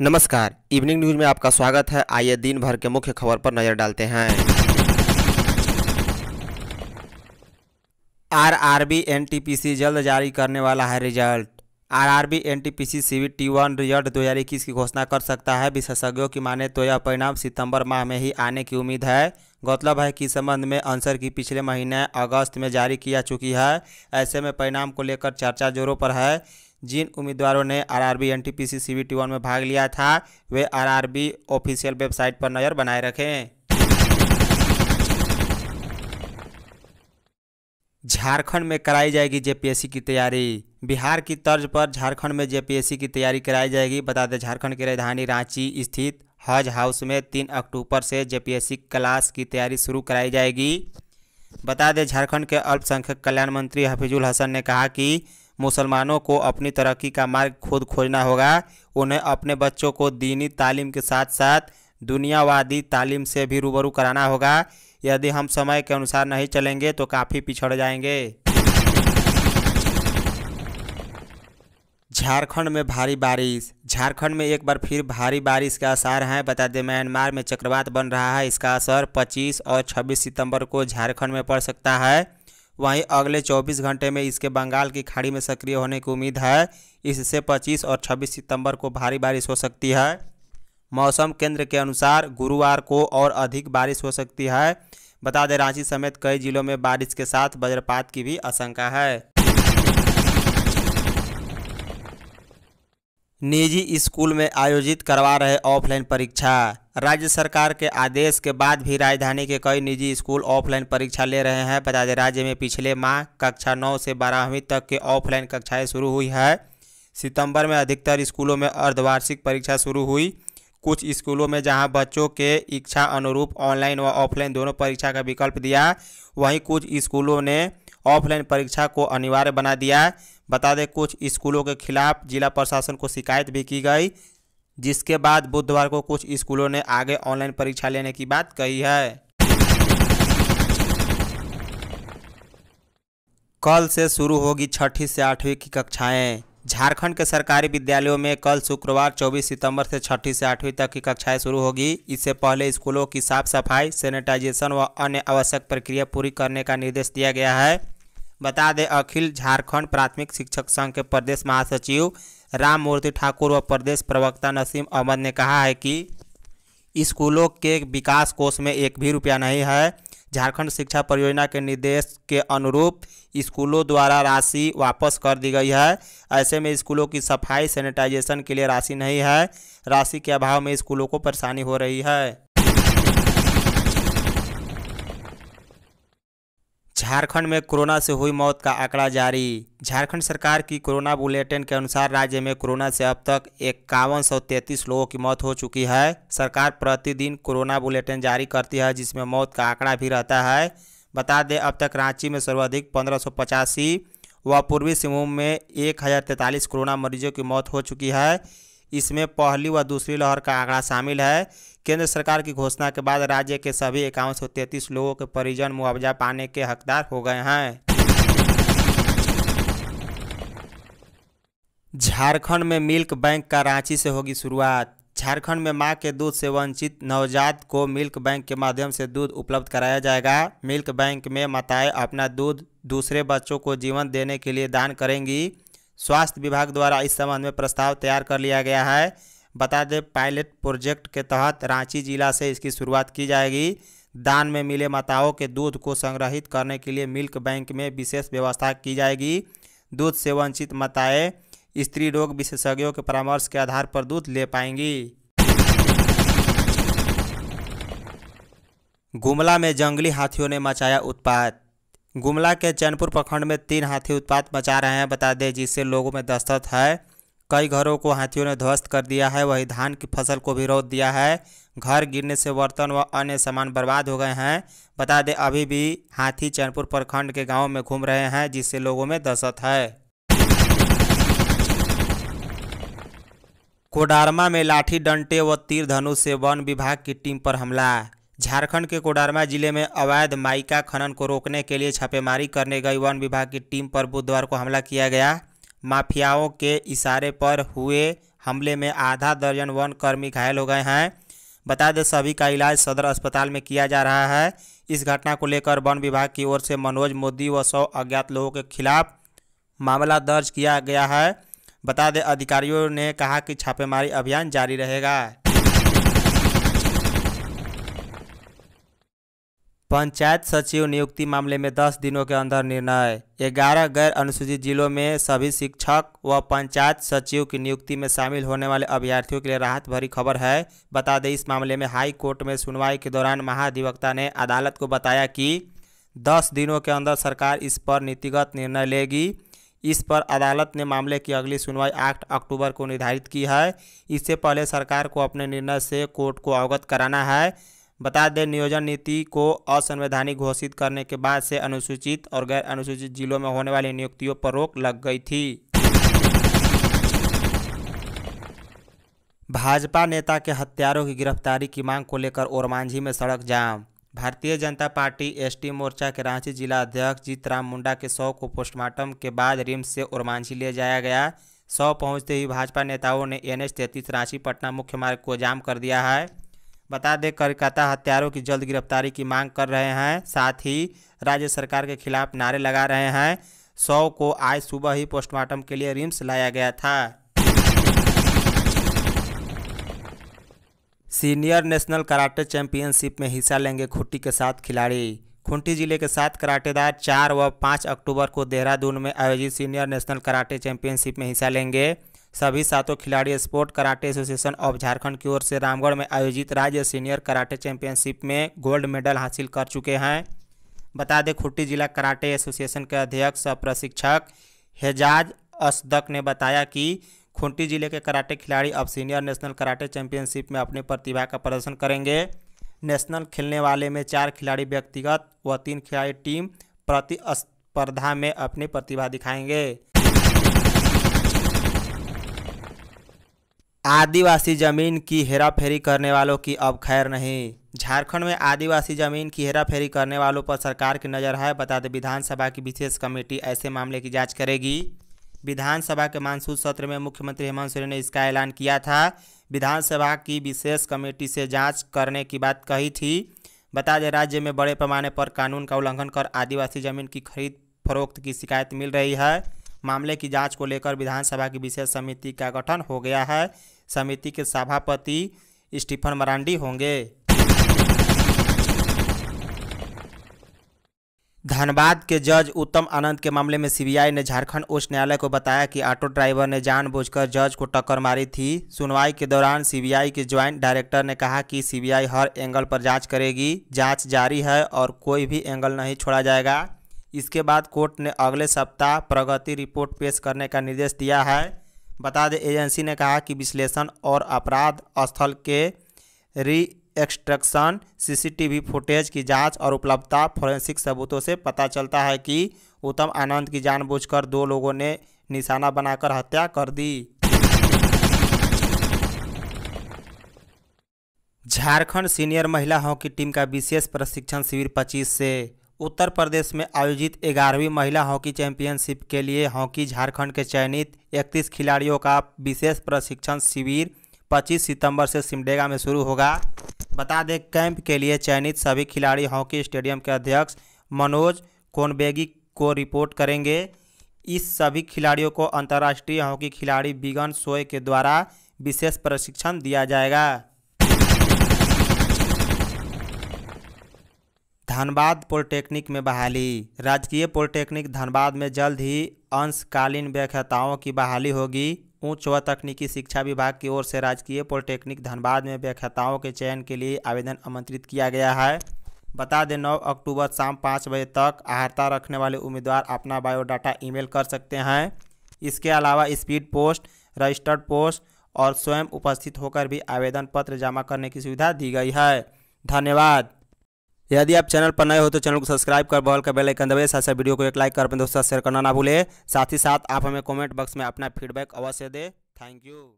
नमस्कार evening news में आपका स्वागत है आइए दिन भर के मुख्य खबर पर नजर डालते हैं आरआरबी एनटीपीसी जल्द जारी करने वाला है result RRB NTPC CB T one result दो हज़ार इक्कीस की घोषणा कर सकता है विशेषज्ञों की माने तो यह परिणाम सितंबर माह में ही आने की उम्मीद है गौतलब है कि इस संबंध में आंसर की पिछले महीने अगस्त में जारी किया चुकी है ऐसे में परिणाम को लेकर चर्चा जोरों पर है जिन उम्मीदवारों ने आरआरबी एनटीपीसी सीबीटी वन में भाग लिया था वे आरआरबी ऑफिशियल वेबसाइट पर नज़र बनाए रखें झारखंड में कराई जाएगी जेपीएससी की तैयारी बिहार की तर्ज पर झारखंड में जेपीएससी की तैयारी कराई जाएगी बता दें झारखंड की राजधानी रांची स्थित हज हाउस में तीन अक्टूबर से जेपीएससी क्लास की तैयारी शुरू कराई जाएगी बता दें झारखंड के अल्पसंख्यक कल्याण मंत्री हफीजुल हसन ने कहा कि मुसलमानों को अपनी तरक्की का मार्ग खुद खोजना होगा उन्हें अपने बच्चों को दीनी तालीम के साथ साथ दुनियावादी तालीम से भी रूबरू कराना होगा यदि हम समय के अनुसार नहीं चलेंगे तो काफ़ी पिछड़ जाएंगे झारखंड में भारी बारिश झारखंड में एक बार फिर भारी बारिश के आसार हैं बता दें म्यांमार में चक्रवात बन रहा है इसका असर 25 और 26 सितंबर को झारखंड में पड़ सकता है वहीं अगले 24 घंटे में इसके बंगाल की खाड़ी में सक्रिय होने की उम्मीद है इससे 25 और 26 सितंबर को भारी बारिश हो सकती है मौसम केंद्र के अनुसार गुरुवार को और अधिक बारिश हो सकती है बता दें रांची समेत कई जिलों में बारिश के साथ वज्रपात की भी आशंका है निजी स्कूल में आयोजित करवा रहे ऑफलाइन परीक्षा राज्य सरकार के आदेश के बाद भी राजधानी के कई निजी स्कूल ऑफलाइन परीक्षा ले रहे हैं बता दें राज्य में पिछले माह कक्षा नौ से बारहवीं तक के ऑफलाइन कक्षाएं शुरू हुई है सितंबर में अधिकतर स्कूलों में अर्धवार्षिक परीक्षा शुरू हुई कुछ स्कूलों में जहां बच्चों के इच्छा अनुरूप ऑनलाइन व ऑफलाइन दोनों परीक्षा का विकल्प दिया वहीं कुछ स्कूलों ने ऑफलाइन परीक्षा को अनिवार्य बना दिया बता दें कुछ स्कूलों के खिलाफ जिला प्रशासन को शिकायत भी की गई जिसके बाद बुधवार को कुछ स्कूलों ने आगे ऑनलाइन परीक्षा लेने की बात कही है कल से शुरू होगी छठी से आठवीं की कक्षाएं झारखंड के सरकारी विद्यालयों में कल शुक्रवार 24 सितंबर से छठी से आठवीं तक की कक्षाएं शुरू होगी इससे पहले स्कूलों की साफ सफाई सैनिटाइजेशन व अन्य आवश्यक प्रक्रिया पूरी करने का निर्देश दिया गया है बता दें अखिल झारखंड प्राथमिक शिक्षक संघ के प्रदेश महासचिव राम मूर्ति ठाकुर व प्रदेश प्रवक्ता नसीम अहमद ने कहा है कि स्कूलों के विकास कोष में एक भी रुपया नहीं है झारखंड शिक्षा परियोजना के निर्देश के अनुरूप स्कूलों द्वारा राशि वापस कर दी गई है ऐसे में स्कूलों की सफाई सैनिटाइजेशन के लिए राशि नहीं है राशि के अभाव में स्कूलों को परेशानी हो रही है झारखंड में कोरोना से हुई मौत का आंकड़ा जारी झारखंड सरकार की कोरोना बुलेटिन के अनुसार राज्य में कोरोना से अब तक इक्यावन लोगों की मौत हो चुकी है सरकार प्रतिदिन कोरोना बुलेटिन जारी करती है जिसमें मौत का आंकड़ा भी रहता है बता दें अब तक रांची में सर्वाधिक पंद्रह व पूर्वी सिंहभूम में एक कोरोना मरीजों की मौत हो चुकी है इसमें पहली व दूसरी लहर का आंकड़ा शामिल है केंद्र सरकार की घोषणा के बाद राज्य के सभी इक्यावन सौ तैतीस लोगों के परिजन मुआवजा पाने के हकदार हो गए हैं झारखंड में मिल्क बैंक का रांची से होगी शुरुआत झारखंड में मां के दूध से वंचित नवजात को मिल्क बैंक के माध्यम से दूध उपलब्ध कराया जाएगा मिल्क बैंक में माताएं अपना दूध दूसरे बच्चों को जीवन देने के लिए दान करेंगी स्वास्थ्य विभाग द्वारा इस संबंध में प्रस्ताव तैयार कर लिया गया है बता दें पायलट प्रोजेक्ट के तहत रांची जिला से इसकी शुरुआत की जाएगी दान में मिले माताओं के दूध को संग्रहित करने के लिए मिल्क बैंक में विशेष व्यवस्था की जाएगी दूध से वंचित माताएँ स्त्री रोग विशेषज्ञों के परामर्श के आधार पर दूध ले पाएंगी गुमला में जंगली हाथियों ने मचाया उत्पात गुमला के चैनपुर प्रखंड में तीन हाथी उत्पात मचा रहे हैं बता दें जिससे लोगों में दस्तक है कई घरों को हाथियों ने ध्वस्त कर दिया है वही धान की फसल को भी रोक दिया है घर गिरने से बर्तन व अन्य सामान बर्बाद हो गए हैं बता दें अभी भी हाथी चैनपुर प्रखंड के गाँव में घूम रहे हैं जिससे लोगों में दहशत है कोडारमा में लाठी डंटे व तीर धनुष से वन विभाग की टीम पर हमला झारखंड के कोडारमा जिले में अवैध माइका खनन को रोकने के लिए छापेमारी करने गई वन विभाग की टीम पर बुधवार को हमला किया गया माफियाओं के इशारे पर हुए हमले में आधा दर्जन वन कर्मी घायल हो गए हैं बता दें सभी का इलाज सदर अस्पताल में किया जा रहा है इस घटना को लेकर वन विभाग की ओर से मनोज मोदी व सौ अज्ञात लोगों के खिलाफ मामला दर्ज किया गया है बता दें अधिकारियों ने कहा कि छापेमारी अभियान जारी रहेगा पंचायत सचिव नियुक्ति मामले में दस दिनों के अंदर निर्णय ग्यारह गैर अनुसूचित जिलों में सभी शिक्षक व पंचायत सचिव की नियुक्ति में शामिल होने वाले अभ्यर्थियों के लिए राहत भरी खबर है बता दें इस मामले में हाई कोर्ट में सुनवाई के दौरान महाधिवक्ता ने अदालत को बताया कि दस दिनों के अंदर सरकार इस पर नीतिगत निर्णय लेगी इस पर अदालत ने मामले की अगली सुनवाई आठ अक्टूबर को निर्धारित की है इससे पहले सरकार को अपने निर्णय से कोर्ट को अवगत कराना है बता दें नियोजन नीति को असंवैधानिक घोषित करने के बाद से अनुसूचित और गैर अनुसूचित जिलों में होने वाली नियुक्तियों पर रोक लग गई थी भाजपा नेता के हत्यारों की गिरफ्तारी की मांग को लेकर ओरमांझी में सड़क जाम भारतीय जनता पार्टी एसटी मोर्चा के रांची जिला अध्यक्ष जीतराम मुंडा के शव को पोस्टमार्टम के बाद रिम्स से ओरमांझी ले जाया गया शव पहुंचते ही भाजपा नेताओं ने एन एच रांची पटना मुख्य मार्ग को जाम कर दिया है बता दें कोलकाता हत्यारों की जल्द गिरफ्तारी की मांग कर रहे हैं साथ ही राज्य सरकार के खिलाफ नारे लगा रहे हैं सौ को आज सुबह ही पोस्टमार्टम के लिए रिम्स लाया गया था सीनियर नेशनल कराटे चैंपियनशिप में हिस्सा लेंगे खुट्टी के साथ खिलाड़ी खुंटी जिले के सात कराटेदार चार व पाँच अक्टूबर को देहरादून में आयोजित सीनियर नेशनल कराटे चैंपियनशिप में हिस्सा लेंगे सभी सातों खिलाड़ी sport karate association of Jharkhand की ओर से रामगढ़ में आयोजित राज्य सीनियर कराटे चैंपियनशिप में गोल्ड मेडल हासिल कर चुके हैं बता दें खुट्टी जिला कराटे एसोसिएशन के अध्यक्ष प्रशिक्षक हेजाज असदक ने बताया कि खूंटी जिले के कराटे खिलाड़ी अब सीनियर नेशनल कराटे चैंपियनशिप में अपनी प्रतिभा का प्रदर्शन करेंगे नेशनल खेलने वाले में चार खिलाड़ी व्यक्तिगत व तीन खिलाड़ी टीम प्रतिस्पर्धा में अपनी प्रतिभा दिखाएंगे आदिवासी जमीन की हेराफेरी करने वालों की अब खैर नहीं झारखंड में आदिवासी जमीन की हेराफेरी करने वालों पर सरकार की नज़र है बता दें विधानसभा की विशेष कमेटी ऐसे मामले की जांच करेगी विधानसभा के मानसून सत्र में मुख्यमंत्री हेमंत सोरेन ने इसका ऐलान किया था विधानसभा की विशेष कमेटी से जांच करने की बात कही थी बता दें राज्य में बड़े पैमाने पर कानून का उल्लंघन कर आदिवासी जमीन की खरीद फरोख्त की शिकायत मिल रही है मामले की जांच को लेकर विधानसभा की विशेष समिति का गठन हो गया है समिति के सभापति स्टीफन मरांडी होंगे धनबाद के जज उत्तम आनंद के मामले में सीबीआई ने झारखंड उच्च न्यायालय को बताया कि ऑटो ड्राइवर ने जानबूझकर जज को टक्कर मारी थी सुनवाई के दौरान सीबीआई के ज्वाइंट डायरेक्टर ने कहा कि सीबीआई हर एंगल पर जांच करेगी जांच जारी है और कोई भी एंगल नहीं छोड़ा जाएगा इसके बाद कोर्ट ने अगले सप्ताह प्रगति रिपोर्ट पेश करने का निर्देश दिया है बता दें एजेंसी ने कहा कि विश्लेषण और अपराध स्थल के री एक्सट्रक्शन सीसीटीवी फुटेज की जांच और उपलब्धता फोरेंसिक सबूतों से पता चलता है कि उत्तम आनंद की जानबूझकर दो लोगों ने निशाना बनाकर हत्या कर दी झारखंड सीनियर महिला हॉकी टीम का विशेष प्रशिक्षण शिविर 25 से उत्तर प्रदेश में आयोजित ग्यारहवीं महिला हॉकी चैंपियनशिप के लिए हॉकी झारखंड के चयनित इकतीस खिलाड़ियों का विशेष प्रशिक्षण शिविर 25 सितंबर से सिमडेगा में शुरू होगा बता दें कैंप के लिए चयनित सभी खिलाड़ी हॉकी स्टेडियम के अध्यक्ष मनोज कोनबेगी को रिपोर्ट करेंगे इस सभी खिलाड़ियों को अंतर्राष्ट्रीय हॉकी खिलाड़ी बिगन सोए के द्वारा विशेष प्रशिक्षण दिया जाएगा धनबाद पॉलिटेक्निक में बहाली राजकीय पॉलिटेक्निक धनबाद में जल्द ही अंशकालीन व्याख्याताओं की बहाली होगी उच्च व तकनीकी शिक्षा विभाग की ओर से राजकीय पॉलिटेक्निक धनबाद में व्याख्याताओं के चयन के लिए आवेदन आमंत्रित किया गया है बता दें नौ अक्टूबर शाम पाँच बजे तक आहर्ता रखने वाले उम्मीदवार अपना बायोडाटा ईमेल कर सकते हैं इसके अलावा स्पीड पोस्ट रजिस्टर्ड पोस्ट और स्वयं उपस्थित होकर भी आवेदन पत्र जमा करने की सुविधा दी गई है धन्यवाद यदि आप चैनल पर नए हो तो चैनल को सब्सक्राइब कर बहल का बेल आइकन दबाइए साथ साथ वीडियो को एक लाइक कर अपने दोस्तों शेयर करना ना भूले साथ ही साथ आप हमें कमेंट बॉक्स में अपना फीडबैक अवश्य दें थैंक यू